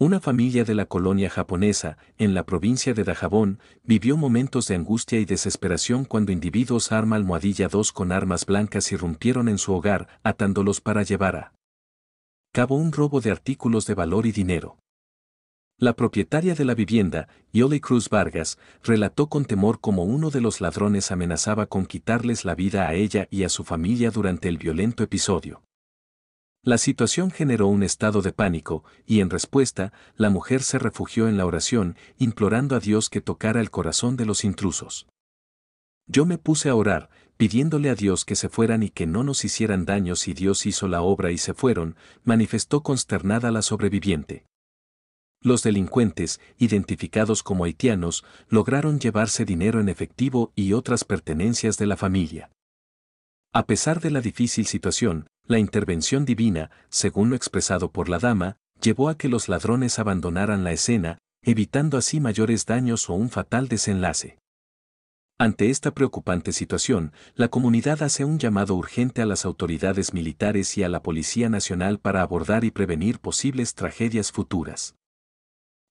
Una familia de la colonia japonesa, en la provincia de Dajabón, vivió momentos de angustia y desesperación cuando individuos arma almohadilla 2 con armas blancas irrumpieron en su hogar, atándolos para llevar a cabo un robo de artículos de valor y dinero. La propietaria de la vivienda, Yoli Cruz Vargas, relató con temor cómo uno de los ladrones amenazaba con quitarles la vida a ella y a su familia durante el violento episodio. La situación generó un estado de pánico, y en respuesta, la mujer se refugió en la oración, implorando a Dios que tocara el corazón de los intrusos. Yo me puse a orar, pidiéndole a Dios que se fueran y que no nos hicieran daño si Dios hizo la obra y se fueron, manifestó consternada la sobreviviente. Los delincuentes, identificados como haitianos, lograron llevarse dinero en efectivo y otras pertenencias de la familia. A pesar de la difícil situación, la intervención divina, según lo expresado por la dama, llevó a que los ladrones abandonaran la escena, evitando así mayores daños o un fatal desenlace. Ante esta preocupante situación, la comunidad hace un llamado urgente a las autoridades militares y a la Policía Nacional para abordar y prevenir posibles tragedias futuras.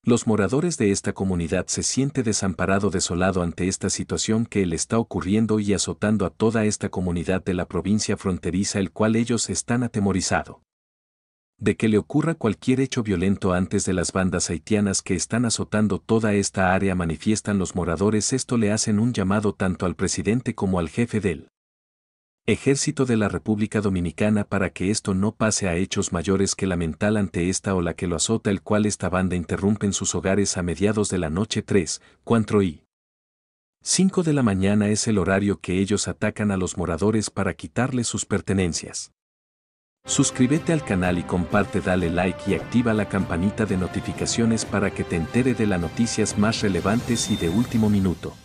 Los moradores de esta comunidad se siente desamparado desolado ante esta situación que le está ocurriendo y azotando a toda esta comunidad de la provincia fronteriza el cual ellos están atemorizado. De que le ocurra cualquier hecho violento antes de las bandas haitianas que están azotando toda esta área manifiestan los moradores esto le hacen un llamado tanto al presidente como al jefe del Ejército de la República Dominicana para que esto no pase a hechos mayores que la mental ante esta o la que lo azota el cual esta banda interrumpe en sus hogares a mediados de la noche 3, 4 y 5 de la mañana es el horario que ellos atacan a los moradores para quitarles sus pertenencias. Suscríbete al canal y comparte, dale like y activa la campanita de notificaciones para que te entere de las noticias más relevantes y de último minuto.